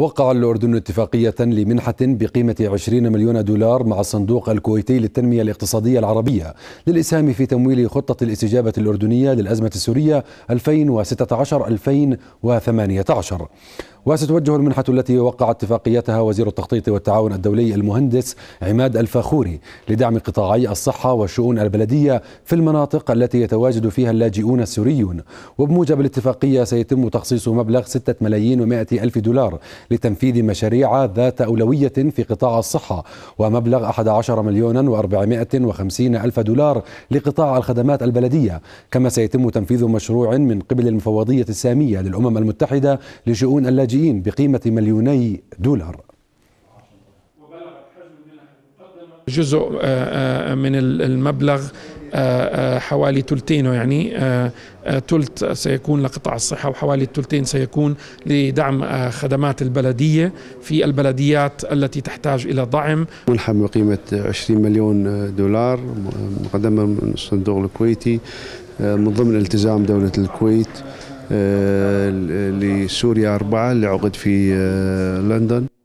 وقع الأردن اتفاقية لمنحة بقيمة 20 مليون دولار مع الصندوق الكويتي للتنمية الاقتصادية العربية للإسهام في تمويل خطة الاستجابة الأردنية للأزمة السورية 2016-2018 وستوجه المنحة التي وقع اتفاقيتها وزير التخطيط والتعاون الدولي المهندس عماد الفاخوري لدعم قطاعي الصحة والشؤون البلدية في المناطق التي يتواجد فيها اللاجئون السوريون وبموجب الاتفاقية سيتم تخصيص مبلغ 6 ملايين و ألف دولار لتنفيذ مشاريع ذات أولوية في قطاع الصحة ومبلغ 11 مليون و450 ألف دولار لقطاع الخدمات البلدية كما سيتم تنفيذ مشروع من قبل المفوضية السامية للأمم المتحدة لشؤون اللاجئين اللاجئين بقيمة مليوني دولار جزء آه، آه، من المبلغ آه، حوالي ثلثينه يعني ثلث سيكون لقطاع الصحه وحوالي الثلثين سيكون لدعم خدمات البلديه في البلديات التي تحتاج الى دعم منحه بقيمه 20 مليون دولار مقدمه من الصندوق الكويتي من ضمن التزام دوله الكويت آه، لسوريا أربعة اللي عقد في آه، لندن